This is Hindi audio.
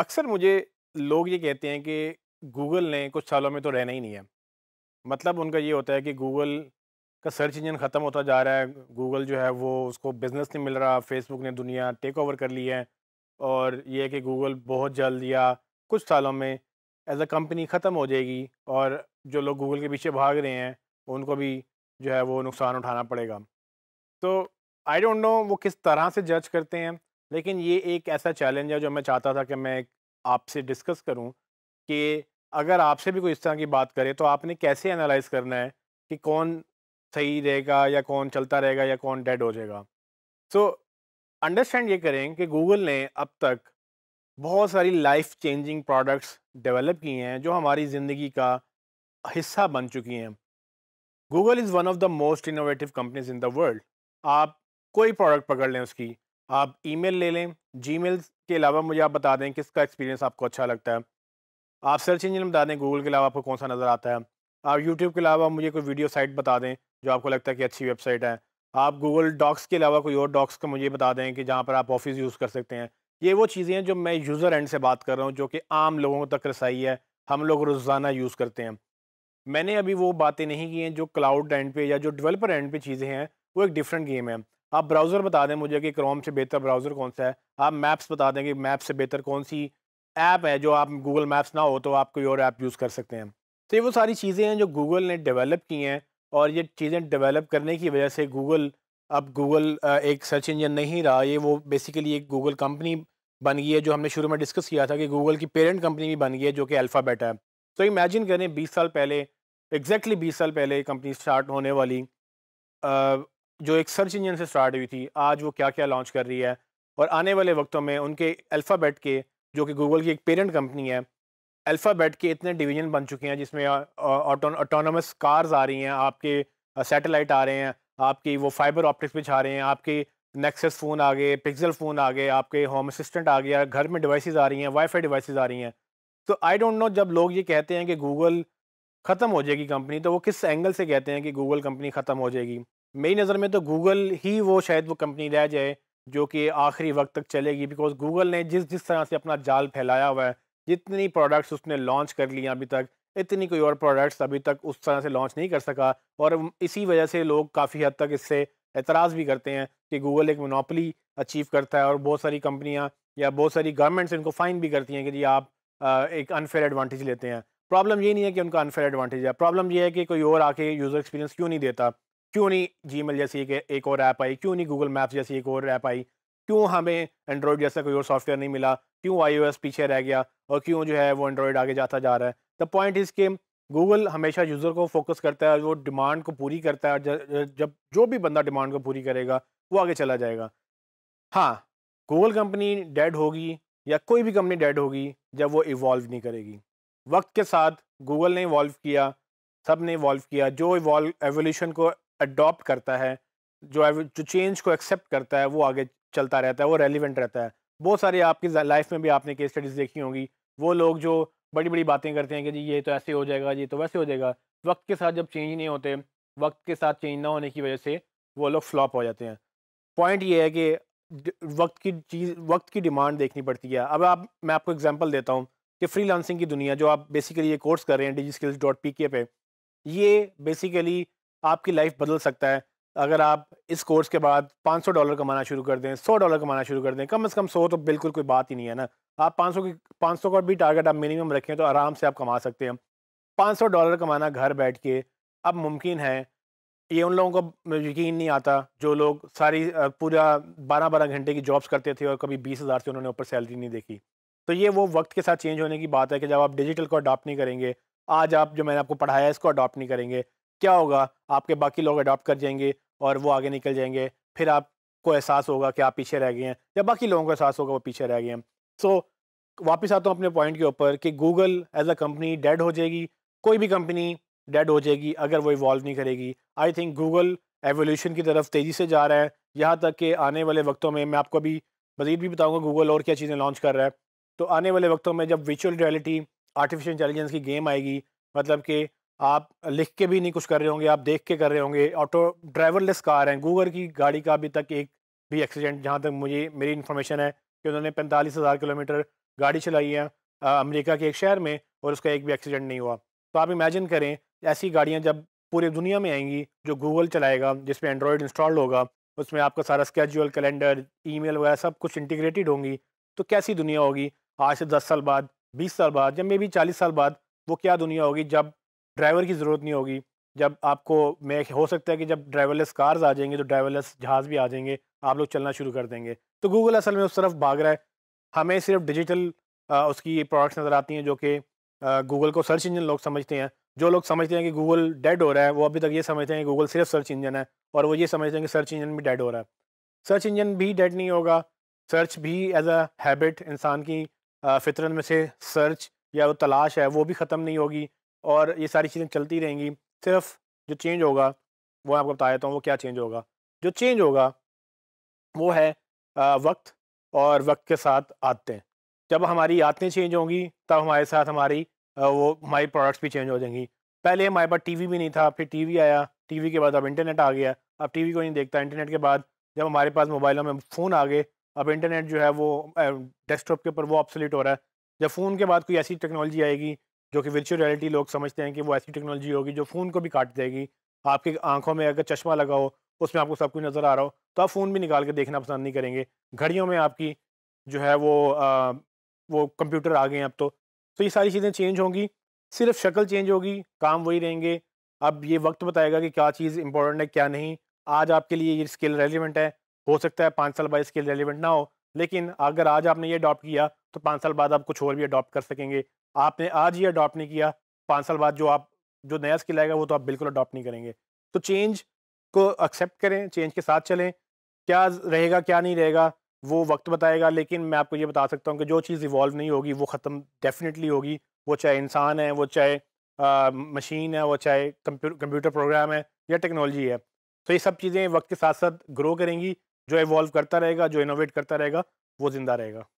अक्सर मुझे लोग ये कहते हैं कि गूगल ने कुछ सालों में तो रहना ही नहीं है मतलब उनका ये होता है कि गूगल का सर्च इंजन ख़त्म होता जा रहा है गूगल जो है वो उसको बिज़नेस नहीं मिल रहा फेसबुक ने दुनिया टेक ओवर कर ली है और ये है कि गूगल बहुत जल्द या कुछ सालों में एज अ कंपनी ख़त्म हो जाएगी और जो लोग गूगल के पीछे भाग रहे हैं उनको भी जो है वो नुकसान उठाना पड़ेगा तो आई डोंट नो वो किस तरह से जज करते हैं लेकिन ये एक ऐसा चैलेंज है जो मैं चाहता था कि मैं आपसे डिस्कस करूं कि अगर आपसे भी कोई इस तरह की बात करे तो आपने कैसे एनालाइज करना है कि कौन सही रहेगा या कौन चलता रहेगा या कौन डेड हो जाएगा सो अंडरस्टैंड ये करें कि गूगल ने अब तक बहुत सारी लाइफ चेंजिंग प्रोडक्ट्स डेवलप किए हैं जो हमारी ज़िंदगी का हिस्सा बन चुकी हैं Google is one of the most innovative companies in the world आप कोई प्रोडक्ट पकड़ लें उसकी आप ईमेल ले लें जीमेल के अलावा मुझे आप बता दें किसका एक्सपीरियंस आपको अच्छा लगता है आप सर्च इंजन बता दें गूगल के अलावा आपको कौन सा नज़र आता है आप यूट्यूब के अलावा मुझे कोई वीडियो साइट बता दें जो आपको लगता है कि अच्छी वेबसाइट है आप गूगल डॉक्स के अलावा कोई और डॉक्स का मुझे बता दें कि जहाँ पर आप ऑफिस यूज़ कर सकते हैं ये वो चीज़ें हैं जो मैं यूज़र एंड से बात कर रहा हूँ जो कि आम लोगों तक रसाई है हम लोग रोज़ाना यूज़ करते हैं मैंने अभी वो बातें नहीं की हैं जो क्लाउड एंड पे या जो डेवलपर एंड पे चीज़ें हैं वो एक डिफरेंट गेम है आप ब्राउज़र बता दें मुझे कि क्रोम से बेहतर ब्राउज़र कौन सा है आप मैप्स बता दें कि मैप से बेहतर कौन सी ऐप है जो आप गूगल मैप्स ना हो तो आप कोई और ऐप यूज़ कर सकते हैं तो ये वो सारी चीज़ें हैं जो गूगल ने डेवलप की हैं और ये चीज़ें डेवलप करने की वजह से गूगल अब गूगल एक सर्च इंजन नहीं रहा ये वो बेसिकली एक गूगल कंपनी बन गई है जो हमने शुरू में डिस्कस किया था कि गूगल की पेरेंट कंपनी भी बन गई है जो कि अल्फ़ाबेट है तो इमेजिन करें बीस साल पहले एग्जैक्टली exactly बीस साल पहले कंपनी स्टार्ट होने वाली जो एक सर्च इंजन से स्टार्ट हुई थी आज वो क्या क्या लॉन्च कर रही है और आने वाले वक्तों में उनके अल्फ़ाबेट के जो कि गूगल की एक पेरेंट कंपनी है अल्फ़ाबेट के इतने डिवीजन बन चुके हैं जिसमें ऑटोनमस कार्स आ रही हैं आपके सैटेलाइट आ रहे हैं आपकी वो फाइबर ऑप्टिक्स बिछा रहे हैं आपके नेक्सेस फ़ोन आ गए पिक्सल फ़ोन आ गए आपके होम असिस्टेंट आ गया घर में डिवाइसेस आ रही हैं वाईफाई डिवाइसेस आ रही हैं तो आई डोंट नो जब लोग ये कहते हैं कि गूगल ख़त्म हो जाएगी कंपनी तो वो किस एंगल से कहते हैं कि गूगल कंपनी ख़त्म हो जाएगी मेरी नज़र में तो गूगल ही वो शायद वो कंपनी रह जाए जो कि आखिरी वक्त तक चलेगी बिकॉज गूगल ने जिस जिस तरह से अपना जाल फैलाया हुआ है जितनी प्रोडक्ट्स उसने लॉन्च कर लिए अभी तक इतनी कोई और प्रोडक्ट्स अभी तक उस तरह से लॉन्च नहीं कर सका और इसी वजह से लोग काफ़ी हद तक इससे एतराज़ भी करते हैं कि गूगल एक मोनोपली अचीव करता है और बहुत सारी कंपनियाँ या बहुत सारी गवर्नमेंट्स इनको फ़ाइन भी करती हैं कि जी आप एक अनफेयर एडवांटेज लेते हैं प्रॉब्लम ये नहीं है कि उनका अनफेयर एडवांटेज है प्रॉब्लम ये है कि कोई और आके यूज़र एक्सपीरियंस क्यों नहीं देता क्यों नहीं जी जैसी एक, एक और ऐप आई क्यों नहीं गूगल मैप्स जैसी एक और ऐप आई क्यों हमें एंड्रॉयड जैसा कोई और सॉफ्टवेयर नहीं मिला क्यों आई पीछे रह गया और क्यों जो है वो एंड्रॉयड आगे जाता जा रहा है द पॉइंट इज़ के गूगल हमेशा यूज़र को फोकस करता है वो डिमांड को पूरी करता है जब जो भी बंदा डिमांड को पूरी करेगा वो आगे चला जाएगा हाँ गूगल कंपनी डेड होगी या कोई भी कंपनी डेड होगी जब वो इवॉल्व नहीं करेगी वक्त के साथ गूगल ने इवॉल्व किया सब ने इवॉल्व किया जो इवॉल्व एवोल्यूशन को अडॉप्ट करता है जो जो चेंज को एक्सेप्ट करता है वो आगे चलता रहता है वो रेलिवेंट रहता है बहुत सारे आपकी लाइफ में भी आपने केस स्टडीज़ देखी होंगी वो लोग जो बड़ी बड़ी बातें करते हैं कि जी ये तो ऐसे हो जाएगा ये तो वैसे हो जाएगा वक्त के साथ जब चेंज नहीं होते वक्त के साथ चेंज ना होने की वजह से वो लोग फ्लॉप हो जाते हैं पॉइंट ये है कि वक्त की चीज़ वक्त की डिमांड देखनी पड़ती है अब आप मैं आपको एग्जांपल देता हूँ कि फ्री की दुनिया जो आप बेसिकली ये कोर्स कर रहे हैं डिजी स्किल्स डॉट पी के पे ये बेसिकली आपकी लाइफ बदल सकता है अगर आप इस कोर्स के बाद 500 डॉलर कमाना शुरू कर दें 100 डॉलर कमाना शुरू कर दें कम से कम 100 तो बिल्कुल कोई बात ही नहीं है ना आप 500 की 500 का भी टारगेट आप मिनिमम रखें तो आराम से आप कमा सकते हैं 500 डॉलर कमाना घर बैठ के अब मुमकिन है ये उन लोगों को यकीन नहीं आता जो लोग सारी पूरा बारह बारह घंटे की जॉब्स करते थे और कभी बीस हज़ार से उन्होंने ऊपर सैलरी नहीं देखी तो ये वो वक्त के साथ चेंज होने की बात है कि जब आप डिजिटल को अडॉप्ट नहीं करेंगे आज आप जो मैंने आपको पढ़ाया है इसको अडॉप्ट नहीं करेंगे क्या होगा आपके बाकी लोग अडॉप्ट कर जाएंगे और वो आगे निकल जाएंगे फिर आपको एहसास होगा कि आप पीछे रह गए हैं या बाकी लोगों को एहसास होगा वो पीछे रह गए हैं सो so, वापस आता हूँ अपने पॉइंट के ऊपर कि Google as a company dead हो जाएगी कोई भी कंपनी डेड हो जाएगी अगर वो इवॉल्व नहीं करेगी आई थिंक गूगल एवोल्यूशन की तरफ तेज़ी से जा रहा है यहाँ तक कि आने वाले वक्तों में मैं आपको अभी मज़ीद भी बताऊँगा गूगल और क्या चीज़ें लॉन्च कर रहा है तो आने वाले वक्तों में जब विचुअल रियलिटी आर्टिफिशियल इंटेलिजेंस की गेम आएगी मतलब कि आप लिख के भी नहीं कुछ कर रहे होंगे आप देख के कर रहे होंगे ऑटो ड्राइवरलेस कार हैं गूगल की गाड़ी का अभी तक एक भी एक्सीडेंट जहाँ तक मुझे मेरी इन्फॉर्मेशन है कि उन्होंने पैंतालीस हज़ार किलोमीटर गाड़ी चलाई है अमेरिका के एक शहर में और उसका एक भी एक्सीडेंट नहीं हुआ तो आप इमेजिन करें ऐसी गाड़ियाँ जब पूरी दुनिया में आएंगी जो गूगल चलाएगा जिसमें एंड्रॉयड इंस्टॉल्ड होगा उसमें आपका सारा स्केजुअल कैलेंडर ई वगैरह सब कुछ इंटीग्रेटेड होंगी तो कैसी दुनिया होगी आज से दस साल बाद बीस साल बाद या मे बी चालीस साल बाद वो क्या दुनिया होगी जब ड्राइवर की ज़रूरत नहीं होगी जब आपको मैं हो सकता है कि जब ड्राइवरलेस कार्स आ जाएंगे तो ड्राइवरलेस जहाज़ भी आ जाएंगे आप लोग चलना शुरू कर देंगे तो गूगल असल में उस तरफ भाग रहा है हमें सिर्फ डिजिटल उसकी प्रोडक्ट्स नज़र आती हैं जो कि गूगल को सर्च इंजन लोग समझते हैं जो लोग समझते हैं कि गूगल डेड हो रहा है वो अभी तक ये समझते हैं कि गूगल सिर्फ सर्च इंजन है और वो ये समझते हैं कि सर्च इंजन भी डेड हो रहा है सर्च इंजन भी डेड नहीं होगा सर्च भी एज अ हैबिट इंसान की फितरत में से सर्च या वो तलाश है वो भी ख़त्म नहीं होगी और ये सारी चीज़ें चलती रहेंगी सिर्फ जो चेंज होगा वो आपको बता देता हूँ वो क्या चेंज होगा जो चेंज होगा वो है वक्त और वक्त के साथ आदतें जब हमारी आदतें चेंज होंगी तब हमारे साथ हमारी वो हमारी प्रोडक्ट्स भी चेंज हो जाएंगी पहले हमारे पास टीवी भी नहीं था फिर टीवी आया टीवी के बाद अब इंटरनेट आ गया अब टीवी को नहीं देखता इंटरनेट के बाद जब हमारे पास मोबाइलों में फ़ोन आ गए अब इंटरनेट जो है वो डेस्कटॉप के ऊपर वो ऑप्सोलीट हो रहा है जब फ़ोन के बाद कोई ऐसी टेक्नोलॉजी आएगी जो कि वर्चुअल रियलिटी लोग समझते हैं कि वो ऐसी टेक्नोलॉजी होगी जो फ़ोन को भी काट देगी आपकी आंखों में अगर चश्मा लगा हो उसमें आपको सब कुछ नज़र आ रहा हो तो आप फ़ोन भी निकाल के देखना पसंद नहीं करेंगे घड़ियों में आपकी जो है वो आ, वो कंप्यूटर आ गए हैं अब तो तो ये सारी चीज़ें चेंज होंगी सिर्फ शक्ल चेंज होगी काम वही रहेंगे अब ये वक्त बताएगा कि क्या चीज़ इंपॉर्टेंट है क्या नहीं आज आपके लिए ये स्किल रेलिवेंट है हो सकता है पाँच साल बाद स्किल रेलिवेंट ना हो लेकिन अगर आज आपने ये अडॉप्ट किया तो पाँच साल बाद आप कुछ और भी अडॉप्ट कर सकेंगे आपने आज ही अडॉप्ट नहीं किया पाँच साल बाद जो आप जो नया स्किल आएगा वो तो आप बिल्कुल अडॉप्ट नहीं करेंगे तो चेंज को एक्सेप्ट करें चेंज के साथ चलें क्या रहेगा क्या नहीं रहेगा वो वक्त बताएगा लेकिन मैं आपको ये बता सकता हूँ कि जो चीज़ इवॉल्व नहीं होगी वो ख़त्म डेफिनेटली होगी वो चाहे इंसान है वो चाहे मशीन है वो चाहे कंप्यूटर प्रोग्राम है या टेक्नोलॉजी है तो ये सब चीज़ें वक्त के साथ साथ ग्रो करेंगी जो इवॉल्व करता रहेगा जो इनोवेट करता रहेगा वो ज़िंदा रहेगा